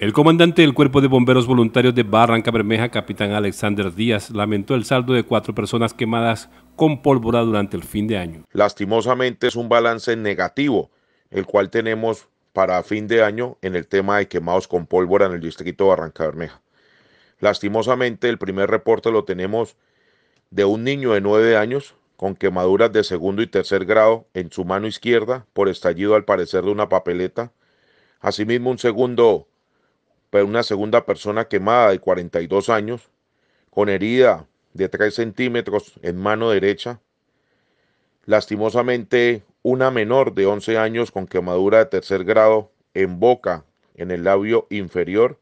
El comandante del Cuerpo de Bomberos Voluntarios de Barranca Bermeja, capitán Alexander Díaz, lamentó el saldo de cuatro personas quemadas con pólvora durante el fin de año. Lastimosamente es un balance negativo, el cual tenemos para fin de año en el tema de quemados con pólvora en el distrito de Barranca Bermeja. Lastimosamente el primer reporte lo tenemos de un niño de nueve años con quemaduras de segundo y tercer grado en su mano izquierda por estallido al parecer de una papeleta. Asimismo un segundo pero una segunda persona quemada de 42 años, con herida de 3 centímetros en mano derecha. Lastimosamente, una menor de 11 años con quemadura de tercer grado en boca, en el labio inferior.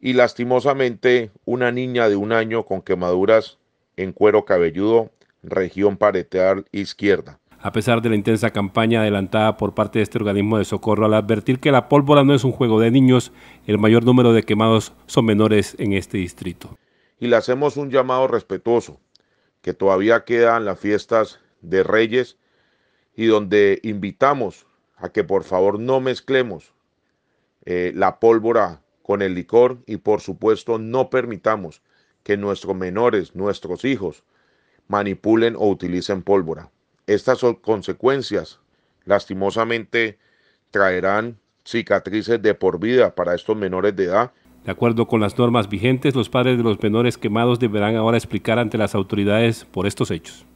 Y lastimosamente, una niña de un año con quemaduras en cuero cabelludo, región pareteal izquierda a pesar de la intensa campaña adelantada por parte de este organismo de socorro al advertir que la pólvora no es un juego de niños, el mayor número de quemados son menores en este distrito. Y le hacemos un llamado respetuoso, que todavía quedan las fiestas de Reyes y donde invitamos a que por favor no mezclemos eh, la pólvora con el licor y por supuesto no permitamos que nuestros menores, nuestros hijos, manipulen o utilicen pólvora. Estas son consecuencias, lastimosamente, traerán cicatrices de por vida para estos menores de edad. De acuerdo con las normas vigentes, los padres de los menores quemados deberán ahora explicar ante las autoridades por estos hechos.